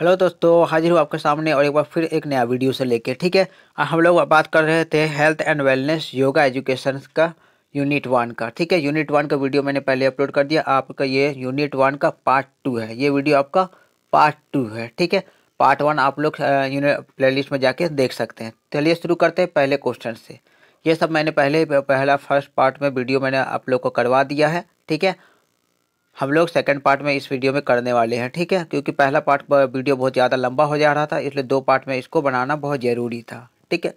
hello दोस्तों हाजिर हूँ आपके सामने और एक बार फिर एक नया वीडियो से लेके ठीक है हम लोग बात कर रहे थे health and wellness yoga education का यूनिट वन का ठीक है यूनिट वन का वीडियो मैंने पहले अपलोड कर दिया आपका ये यूनिट वन का पार्ट टू है ये वीडियो आपका पार्ट टू है ठीक है पार्ट वन आप लोग प्ले लिस्ट में जाके देख सकते हैं चलिए शुरू करते हैं पहले क्वेश्चन से ये सब मैंने पहले पहला फर्स्ट पार्ट में वीडियो मैंने आप लोग को करवा दिया है ठीक है हम लोग सेकंड पार्ट में इस वीडियो में करने वाले हैं ठीक है क्योंकि पहला पार्ट वीडियो बहुत ज़्यादा लंबा हो जा रहा था इसलिए दो पार्ट में इसको बनाना बहुत ज़रूरी था ठीक है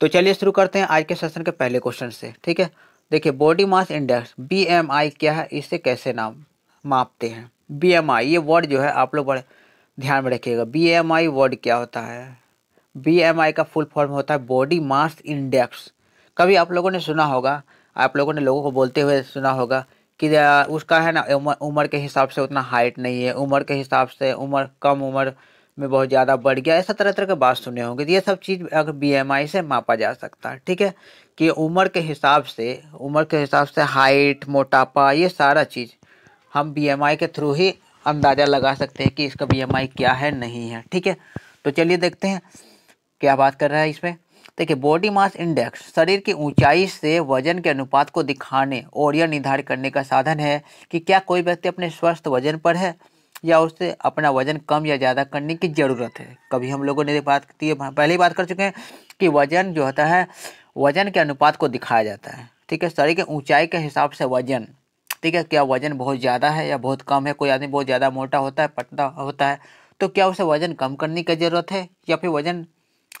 तो चलिए शुरू करते हैं आज के सेशन के पहले क्वेश्चन से ठीक है देखिए बॉडी मास इंडेक्स बी क्या है इससे कैसे नाम मापते हैं बी ये वर्ड जो है आप लोग बड़े ध्यान में रखिएगा बी वर्ड क्या होता है बी का फुल फॉर्म होता है बॉडी मास इंडेक्स कभी आप लोगों ने सुना होगा आप लोगों ने लोगों को बोलते हुए सुना होगा कि उसका है ना उम्र के हिसाब से उतना हाइट नहीं है उम्र के हिसाब से उम्र कम उम्र में बहुत ज़्यादा बढ़ गया ऐसा तरह तरह के बात सुने होंगे तो ये सब चीज़ अगर बी से मापा जा सकता है ठीक है कि उम्र के हिसाब से उम्र के हिसाब से हाइट मोटापा ये सारा चीज़ हम बी के थ्रू ही अंदाज़ा लगा सकते हैं कि इसका बी क्या है नहीं है ठीक है तो चलिए देखते हैं क्या बात कर रहा है इसमें देखिए बॉडी मास इंडेक्स शरीर की ऊंचाई से वजन के अनुपात को दिखाने और यह निर्धारित करने का साधन है कि क्या कोई व्यक्ति अपने स्वस्थ वजन पर है या उससे अपना वजन कम या ज़्यादा करने की ज़रूरत है कभी हम लोगों ने बात की पहले ही बात कर चुके हैं कि वजन जो होता है वजन के अनुपात को दिखाया जाता है ठीक है शरीर की ऊंचाई के हिसाब से वजन ठीक है क्या वजन बहुत ज़्यादा है या बहुत कम है कोई आदमी बहुत ज़्यादा मोटा होता है पतला होता है तो क्या उसे वजन कम करने की ज़रूरत है या फिर वजन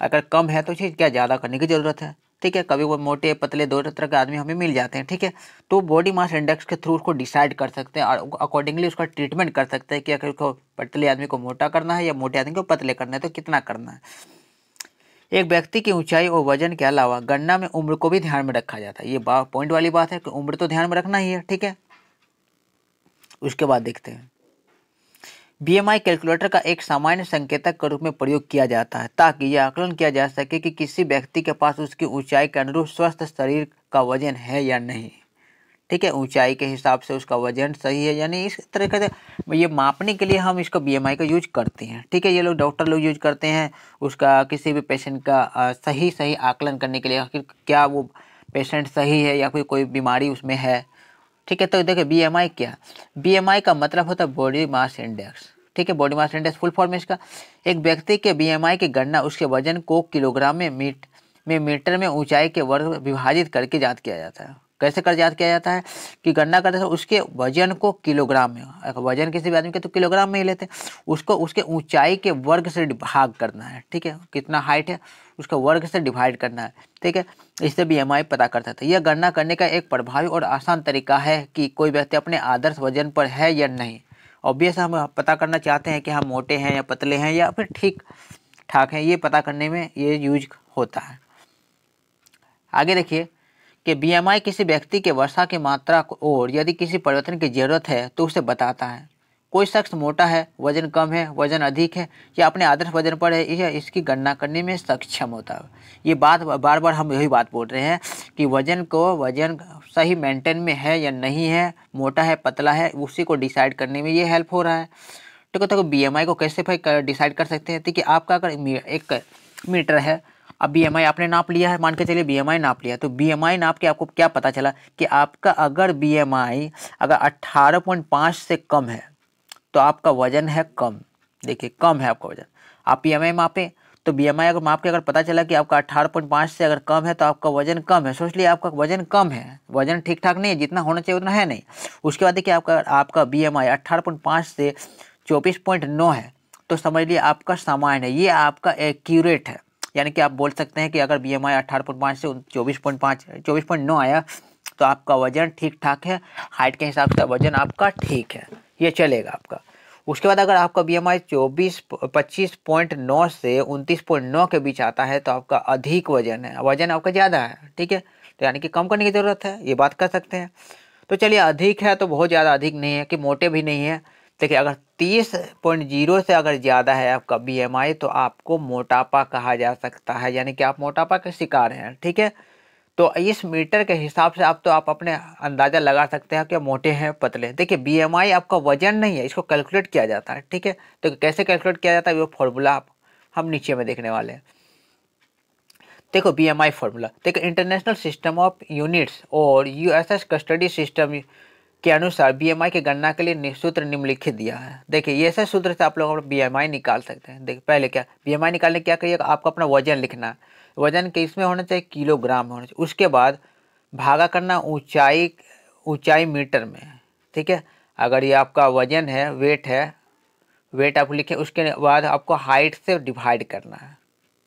अगर कम है तो ठीक क्या ज़्यादा करने की ज़रूरत है ठीक है कभी वो मोटे पतले दो तरह के आदमी हमें मिल जाते हैं ठीक है तो बॉडी मास इंडेक्स के थ्रू उसको डिसाइड कर सकते हैं और अकॉर्डिंगली उसका ट्रीटमेंट कर सकते हैं कि अगर उसको पतले आदमी को मोटा करना है या मोटे आदमी को पतले करना है तो कितना करना है एक व्यक्ति की ऊंचाई और वजन के अलावा गणना में उम्र को भी ध्यान में रखा जाता है ये पॉइंट वाली बात है कि उम्र तो ध्यान में रखना ही है ठीक है उसके बाद देखते हैं बीएमआई कैलकुलेटर का एक सामान्य संकेतक के रूप में प्रयोग किया जाता है ताकि यह आकलन किया जा सके कि किसी व्यक्ति के पास उसकी ऊंचाई के अनुरूप स्वस्थ शरीर का वजन है या नहीं ठीक है ऊंचाई के हिसाब से उसका वजन सही है यानी इस तरीके से ये मापने के लिए हम इसका बीएमआई का यूज करते हैं ठीक है ये लोग डॉक्टर लोग यूज करते हैं उसका किसी भी पेशेंट का सही सही आकलन करने के लिए आखिर क्या वो पेशेंट सही है या फिर कोई बीमारी उसमें है ठीक है तो देखो बी एम आई क्या बी एम आई का मतलब होता है बॉडी मास इंडेक्स ठीक है body mass index full form इसका एक व्यक्ति के बी एम आई की गणना उसके वजन को किलोग्राम में मीट में मीटर में ऊंचाई के वर्ग विभाजित करके जांच किया जाता है कैसे कर याद किया जाता है कि गणना करते समय उसके वजन को किलोग्राम में वजन किसी भी आदमी के तो किलोग्राम में ही लेते हैं उसको उसके ऊंचाई के वर्ग से भाग करना है ठीक है कितना हाइट है उसका वर्ग से डिवाइड करना है ठीक है इससे बी एम आई पता करता था यह गणना करने का एक प्रभावी और आसान तरीका है कि कोई व्यक्ति अपने आदर्श वजन पर है या नहीं ऑब्वियस हम पता करना चाहते हैं कि हम मोटे हैं या पतले हैं या फिर ठीक ठाक हैं ये पता करने में ये यूज होता है आगे देखिए कि बीएमआई किसी व्यक्ति के वर्षा की मात्रा और यदि किसी परिवर्तन की जरूरत है तो उसे बताता है कोई शख्स मोटा है वजन कम है वजन अधिक है या अपने आदर्श वजन पर है यह इसकी गणना करने में सक्षम होता है ये बात बार बार हम यही बात बोल रहे हैं कि वजन को वजन सही मेंटेन में है या नहीं है मोटा है पतला है उसी को डिसाइड करने में ये हेल्प हो रहा है तो कहते तो बी को कैसे भाई डिसाइड कर सकते हैं कि आपका अगर एक मीटर है अब बी आपने नाप लिया है मान के चलिए बी नाप लिया तो बी नाप के आपको क्या पता चला कि आपका अगर बी अगर अट्ठारह से कम है तो आपका वजन है कम देखिए कम है आपका वजन आप बी एम मापें तो बी अगर माप के अगर पता चला कि आपका अट्ठारह पॉइंट पाँच से अगर कम है तो आपका वजन कम है सोच लिए आपका वजन कम है वजन ठीक ठाक नहीं है जितना होना चाहिए उतना है नहीं उसके बाद देखिए आपका आपका बी एम आई अट्ठारह से चौबीस पॉइंट नौ है तो समझ लिया आपका सामान्य है ये आपका एक्यूरेट है यानी कि आप बोल सकते हैं कि अगर बी एम आई अट्ठारह पॉइंट पाँच से चौबीस पॉइंट पाँच चौबीस पॉइंट नौ आया तो आपका वजन ठीक ठाक है हाइट के हिसाब से वजन आपका ठीक है ये चलेगा आपका उसके बाद अगर आपका बी एम आई चौबीस पच्चीस पॉइंट नौ से उनतीस पॉइंट नौ के बीच आता है तो आपका अधिक वजन है वजन आपका ज़्यादा है ठीक है तो यानी कि कम करने की ज़रूरत है ये बात कर सकते हैं तो चलिए अधिक है तो बहुत ज़्यादा अधिक नहीं है कि मोटे भी नहीं है देखिए अगर तीस पॉइंट जीरो से अगर ज़्यादा है आपका बीएमआई तो आपको मोटापा कहा जा सकता है यानी कि आप मोटापा के शिकार हैं ठीक है तो इस मीटर के हिसाब से आप तो आप अपने अंदाज़ा लगा सकते हैं कि मोटे हैं पतले देखिए बीएमआई आपका वजन नहीं है इसको कैलकुलेट किया जाता है ठीक है तो कैसे कैलकुलेट किया जाता है वो फॉर्मूला आप हम नीचे में देखने वाले हैं देखो आई फार्मूला देखो इंटरनेशनल सिस्टम ऑफ यूनिट्स और एस कस्टडी सिस्टम के अनुसार बीएमआई की गणना के लिए सूत्र निम्नलिखित दिया है देखिए ये ऐसे सूत्र से आप लोग बीएमआई निकाल सकते हैं देखिए पहले क्या बीएमआई निकालने क्या करिएगा आपको अपना वजन लिखना वजन के इसमें होना चाहिए किलोग्राम होना चाहिए उसके बाद भागा करना ऊंचाई ऊंचाई मीटर में ठीक है अगर ये आपका वजन है वेट है वेट आप लिखें उसके बाद आपको हाइट से डिवाइड करना है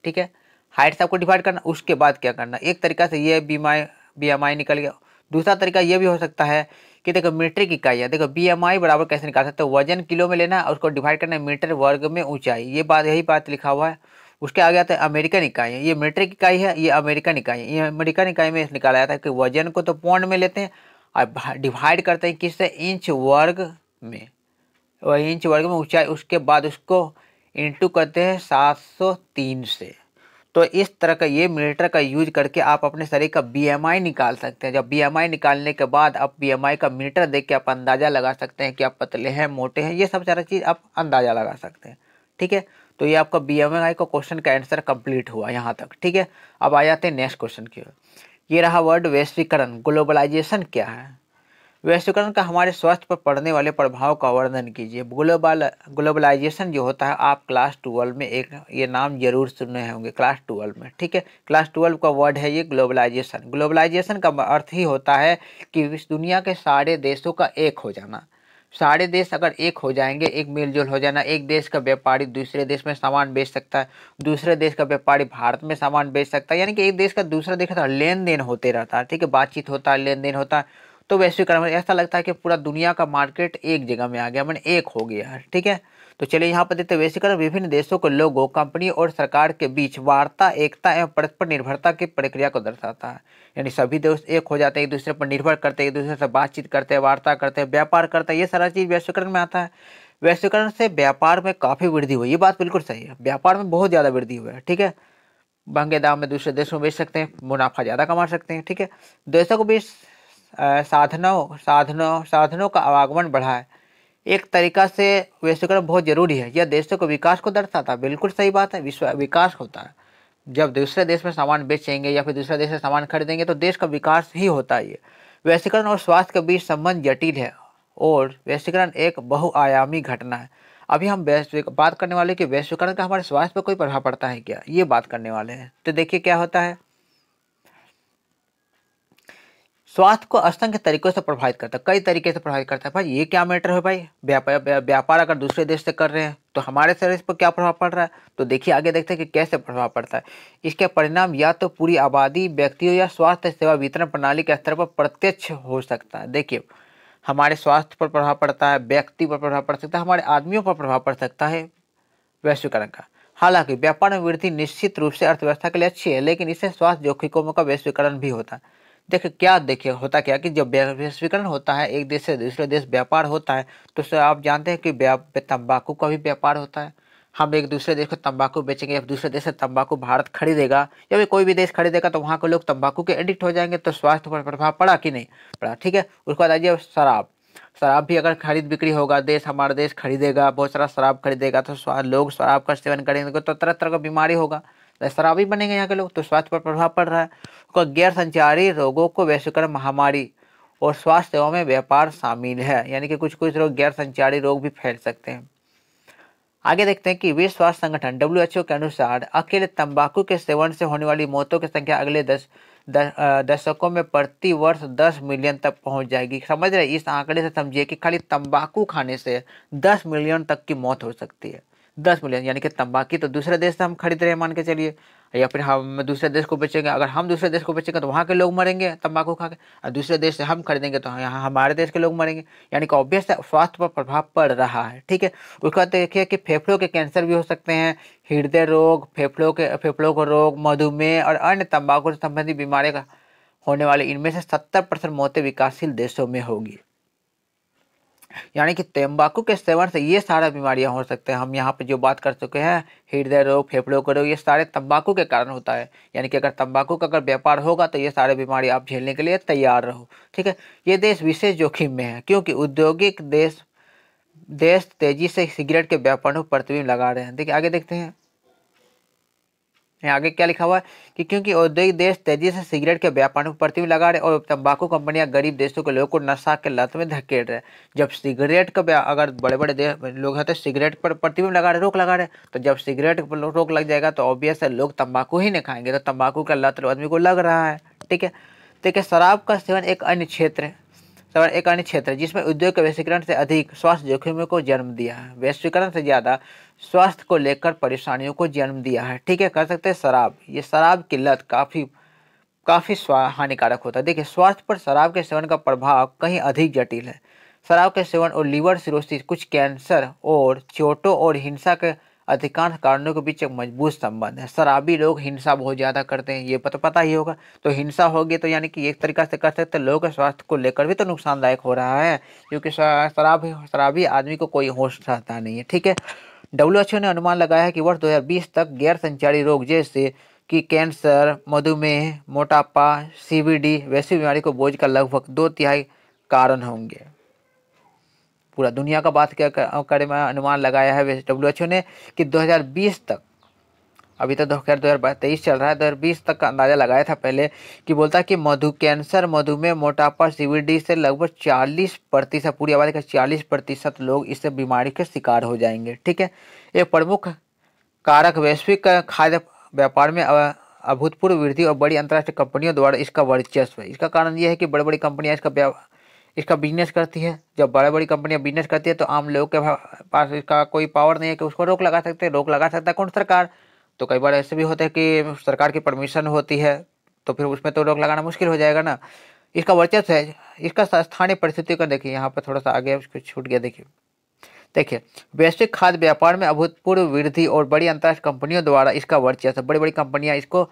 ठीक है हाइट से आपको डिवाइड करना उसके बाद क्या करना एक तरीका से ये बीमाई बी निकल गया दूसरा तरीका ये भी हो सकता है कि देखो मीट्रिक इकाई है देखो बी एम आई बराबर कैसे निकाल सकते हो तो वजन किलो में लेना और उसको डिवाइड करना है मीटर वर्ग में ऊंचाई ये बात यही बात लिखा हुआ है उसके आगे आता है अमेरिकन इकाई है ये मीट्रिक इकाई है ये अमेरिकन इकाई है ये अमेरिकन इकाई में निकाला जाता है कि वजन को तो पौंड में लेते हैं और डिवाइड करते हैं किससे इंच वर्ग में इंच वर्ग में ऊँचाई उसके बाद उसको इंटू करते हैं सात सौ तीन से तो इस तरह का ये मीटर का यूज करके आप अपने शरीर का बी निकाल सकते हैं जब बी निकालने के बाद आप बी का मीटर देख के आप अंदाज़ा लगा सकते हैं कि आप पतले हैं मोटे हैं ये सब सारा चीज़ आप अंदाज़ा लगा सकते हैं ठीक है तो ये आपका बी एम आई का क्वेश्चन का आंसर कंप्लीट हुआ यहाँ तक ठीक है अब आ जाते हैं नेक्स्ट क्वेश्चन की ओर ये रहा वर्ड वैश्वीकरण ग्लोबलाइजेशन क्या है वैश्वीकरण का हमारे स्वास्थ्य पर पड़ने वाले प्रभाव का वर्णन कीजिए ग्लोबल ग्लोबलाइजेशन जो होता है आप क्लास ट्वेल्व में एक ये नाम जरूर सुने होंगे क्लास ट्वेल्व में ठीक है क्लास ट्वेल्व का वर्ड है ये ग्लोबलाइजेशन ग्लोबलाइजेशन का अर्थ ही होता है कि इस दुनिया के सारे देशों का एक हो जाना सारे देश अगर एक हो जाएंगे एक मिलजुल हो जाना एक देश का व्यापारी दूसरे देश में सामान बेच सकता है दूसरे देश का व्यापारी भारत में सामान बेच सकता है यानी कि एक देश का दूसरा देश का लेन देन होते रहता है ठीक है बातचीत होता है लेन देन होता है तो वैश्वीकरण ऐसा लगता है कि पूरा दुनिया का मार्केट एक जगह में आ गया मैंने एक हो गया ठीक है तो चलिए यहाँ पर देखते हैं वैश्वीकरण विभिन्न देशों के लोगों कंपनी और सरकार के बीच वार्ता एकता एवं परस्पर निर्भरता की प्रक्रिया को दर्शाता है यानी सभी देश एक हो जाते हैं एक दूसरे पर निर्भर करते हैं एक दूसरे से बातचीत करते हैं वार्ता करते हैं व्यापार करते हैं ये सारा चीज़ वैश्वीकरण में आता है वैश्वीकरण से व्यापार में काफ़ी वृद्धि हुई ये बात बिल्कुल सही है व्यापार में बहुत ज़्यादा वृद्धि हुई है ठीक है महंगे दाम में दूसरे देशों में बेच सकते हैं मुनाफा ज़्यादा कमा सकते हैं ठीक है देशों को बेच साधनों साधनों साधनों का आवागमन बढ़ा है एक तरीका से वैश्वीकरण बहुत ज़रूरी है यह देशों के विकास को दर्शाता है बिल्कुल सही बात है विश्व विकास होता है जब दूसरे देश में सामान बेचेंगे या फिर दूसरे देश से सामान खरीदेंगे तो देश का विकास ही होता है वैश्वीकरण और स्वास्थ्य के बीच संबंध जटिल है और वैश्वीकरण एक बहुआयामी घटना है अभी हम वैश्विक बात करने वाले कि वैश्वीकरण का हमारे स्वास्थ्य पर कोई प्रभाव पड़ता है क्या ये बात करने वाले हैं तो देखिए क्या होता है स्वास्थ्य को असंख्य तरीकों से प्रभावित करता है कई तरीके से प्रभावित करता है भाई ये क्या मैटर है भाई व्यापार अगर दूसरे देश से कर रहे हैं तो हमारे शरीर पर क्या प्रभाव पड़ रहा है तो देखिए आगे देखते हैं कि कैसे प्रभाव पड़ता है इसके परिणाम या तो पूरी आबादी व्यक्तियों या स्वास्थ्य सेवा वितरण प्रणाली के स्तर पर प्रत्यक्ष हो सकता है देखिए हमारे स्वास्थ्य पर प्रभाव पड़ता है व्यक्ति पर प्रभाव पड़ सकता है हमारे आदमियों पर प्रभाव पड़ सकता है वैश्वीकरण का हालांकि व्यापार में वृद्धि निश्चित रूप से अर्थव्यवस्था के लिए अच्छी है लेकिन इससे स्वास्थ्य जोखिमों का वैश्वीकरण भी होता है देखिए क्या देखिए होता क्या कि जब वैश्वीकरण होता है एक देश से दूसरे देश व्यापार होता है तो सर आप जानते हैं कि तंबाकू का भी व्यापार होता है हम एक दूसरे देश को तंबाकू बेचेंगे या दूसरे देश से तंबाकू भारत खरीदेगा या भी कोई भी देश खरीदेगा तो वहाँ के लोग तंबाकू के एडिक्ट हो जाएंगे तो स्वास्थ्य पर प्रभाव पड़ा कि नहीं पड़ा ठीक है उसके बाद आइए शराब शराब भी अगर खरीद बिक्री होगा देश हमारा देश खरीदेगा बहुत सारा शराब खरीदेगा तो लोग शराब का सेवन करेंगे तो तरह तरह का बीमारी होगा शराबी तो बनेंगे यहाँ के लोग तो स्वास्थ्य पर प्रभाव पड़ रहा है उसका गैर संचारी रोगों को वैश्विक महामारी और स्वास्थ्य सेवाओं में व्यापार शामिल है यानी कि कुछ कुछ रोग गैर संचारी रोग भी फैल सकते हैं आगे देखते हैं कि विश्व स्वास्थ्य संगठन डब्ल्यू के अनुसार अकेले तंबाकू के सेवन से होने वाली मौतों की संख्या अगले दस दशकों में प्रति वर्ष दस मिलियन तक पहुंच जाएगी समझ रहे इस आंकड़े से समझिए कि खाली तंबाकू खाने से दस मिलियन तक की मौत हो सकती है दस मिलियन यानी कि तंबाकू तो दूसरे देश से हम खरीद रहे हैं मान के चलिए या फिर हम दूसरे देश को बेचेंगे अगर हम दूसरे देश को बेचेंगे तो वहाँ के लोग मरेंगे तंबाकू खा के और दूसरे देश से हम खरीदेंगे तो यहाँ हमारे देश के लोग मरेंगे यानी कि ऑब्वियस है स्वास्थ्य पर प्रभाव पड़ रहा है ठीक है उसके बाद देखिए कि फेफड़ों के कैंसर भी हो सकते हैं हृदय रोग फेफड़ों के फेफड़ों का रोग मधुमेह और अन्य तंबाकू से संबंधित बीमारी का होने वाले इनमें से सत्तर परसेंट मौतें विकासशील देशों में होगी यानी कि तम्बाकू के सेवन से ये सारा बीमारियां हो सकते हैं हम यहाँ पे जो बात कर चुके हैं हृदय रोग फेफड़ों के रोग ये सारे तंबाकू के कारण होता है यानी कि अगर तंबाकू का अगर व्यापार होगा तो ये सारे बीमारी आप झेलने के लिए तैयार रहो ठीक है ये देश विशेष जोखिम में है क्योंकि औद्योगिक देश देश तेजी से सिगरेट के व्यापार पर प्रतिबिंब लगा रहे हैं देखिए आगे देखते हैं यहाँ आगे क्या लिखा हुआ है कि क्योंकि औद्योगिक देश तेजी से सिगरेट के व्यापार में प्रतिबंध लगा रहे और तंबाकू कंपनियां गरीब देशों के लोगों को नशा के लत में धकेल रहे जब सिगरेट का अगर बड़े बड़े देश लोग हैं तो सिगरेट पर प्रतिबंध लगा रहे रोक लगा रहे तो जब सिगरेट पर रोक लग जाएगा तो ऑब्वियस है लोग तम्बाकू ही नहीं खाएंगे तो तम्बाकू का लत आदमी को लग रहा है ठीक है देखिए तो शराब का सेवन एक अन्य क्षेत्र है सवर्ण एक अन्य क्षेत्र जिसमें उद्योग के वैश्वीकरण से अधिक स्वास्थ्य जोखिमों को जन्म दिया है वैश्वीकरण से ज़्यादा स्वास्थ्य को लेकर परेशानियों को जन्म दिया है ठीक है कर सकते हैं शराब ये शराब की लत काफ़ी काफ़ी हानिकारक होता है देखिए स्वास्थ्य पर शराब के सेवन का प्रभाव कहीं अधिक जटिल है शराब के सेवन और लीवर सिरोसिस कुछ कैंसर और चोटों और हिंसा के अधिकांश कारणों के बीच एक मजबूत संबंध है शराबी लोग हिंसा बहुत ज़्यादा करते हैं ये पता पता ही होगा तो हिंसा होगी तो यानी कि एक तरीका से कर सकते हैं लोगों के स्वास्थ्य को लेकर भी तो नुकसानदायक हो रहा है क्योंकि शराब शराबी आदमी को कोई होश रहता नहीं है ठीक है डब्ल्यू ने अनुमान लगाया है कि वर्ष दो तक गैर संचारी रोग जैसे कि कैंसर मधुमेह मोटापा सी वैसी बीमारी को बोझ का लगभग दो तिहाई कारण होंगे पूरा दुनिया का बात क्या करे में अनुमान लगाया है डब्ल्यू ने कि 2020 तक अभी तक तो दो हज़ार दो तेईस चल रहा है दो बीस तक का अंदाज़ा लगाया था पहले कि बोलता कि मधु कैंसर मधुमेह मोटापा सीवीडी से लगभग चालीस प्रतिशत पूरी आबादी का चालीस प्रतिशत लोग इस बीमारी के शिकार हो जाएंगे ठीक है एक प्रमुख कारक वैश्विक खाद्य व्यापार में अभूतपूर्व वृद्धि और बड़ी अंतर्राष्ट्रीय कंपनियों द्वारा इसका वर्चस्व है इसका कारण यह है कि बड़ी बड़ी कंपनियाँ इसका इसका बिजनेस करती है जब बड़ी बड़ी कंपनियां बिजनेस करती है तो आम लोगों के पास इसका कोई पावर नहीं है कि उसको रोक लगा सकते हैं रोक लगा सकता है कौन सरकार तो कई बार ऐसे भी होते हैं कि सरकार की परमिशन होती है तो फिर उसमें तो रोक लगाना मुश्किल हो जाएगा ना इसका वर्चस्व है इसका स्थानीय परिस्थितियों का देखिए यहाँ पर थोड़ा सा आगे उसको छूट गया देखिए देखिए वैश्विक खाद्य व्यापार में अभूतपूर्व वृद्धि और बड़ी अंतर्राष्ट्रीय कंपनियों द्वारा इसका वर्चस्व बड़ी बड़ी कंपनियाँ इसको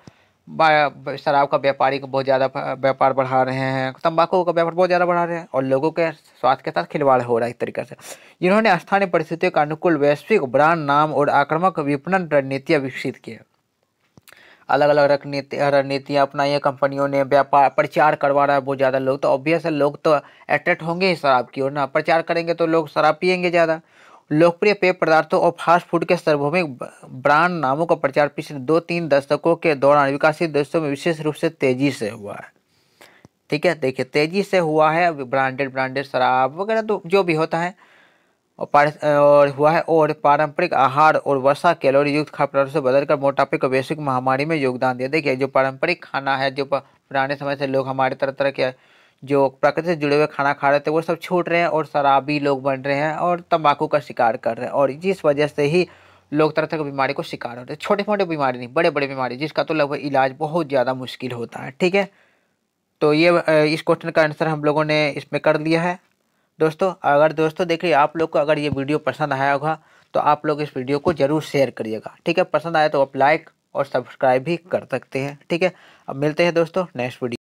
शराब का व्यापारी को बहुत ज़्यादा व्यापार बढ़ा रहे हैं तंबाकू का व्यापार बहुत ज़्यादा बढ़ा रहे हैं और लोगों के स्वास्थ्य के साथ खिलवाड़ हो रहा है इस तरीके से इन्होंने स्थानीय परिस्थितियों का अनुकूल वैश्विक ब्रांड नाम और आक्रामक विपणन रणनीतियाँ विकसित किए अलग अलग रणनीति रणनीतियाँ अपनाई है कंपनियों ने व्यापार प्रचार करवा रहा है बहुत ज़्यादा लोग तो ऑब्वियस है लोग तो अट्रैक्ट होंगे ही शराब की ओर ना प्रचार करेंगे तो लोग शराब पियेंगे ज़्यादा लोकप्रिय पेय पदार्थों और फास्ट फूड के सार्वभौमिक ब्रांड नामों का प्रचार पिछले दो तीन दशकों के दौरान विकासशील देशों में विशेष रूप से तेजी से हुआ है ठीक है देखिए तेजी से हुआ है ब्रांडेड ब्रांडेड शराब वगैरह तो जो भी होता है और और हुआ है और पारंपरिक आहार और वर्षा कैलोरी युक्त खाद्य पदार्थों से बदलकर मोटापे को वैश्विक महामारी में योगदान दिया देखिए जो पारंपरिक खाना है जो पुराने समय से लोग हमारे तरह तरह के जो प्रकृति से जुड़े हुए खाना खा रहे थे वो सब छूट रहे हैं और शराबी लोग बन रहे हैं और तंबाकू का शिकार कर रहे हैं और जिस वजह से ही लोग तरह तरह की बीमारी को शिकार हो रहे हैं छोटे मोटे बीमारी नहीं बड़े बड़े बीमारी जिसका तो लगभग इलाज बहुत ज़्यादा मुश्किल होता है ठीक है तो ये इस क्वेश्चन का आंसर हम लोगों ने इसमें कर लिया है दोस्तों अगर दोस्तों देखिए आप लोग को अगर ये वीडियो पसंद आया होगा तो आप लोग इस वीडियो को ज़रूर शेयर करिएगा ठीक है पसंद आया तो आप लाइक और सब्सक्राइब भी कर सकते हैं ठीक है अब मिलते हैं दोस्तों नेक्स्ट वीडियो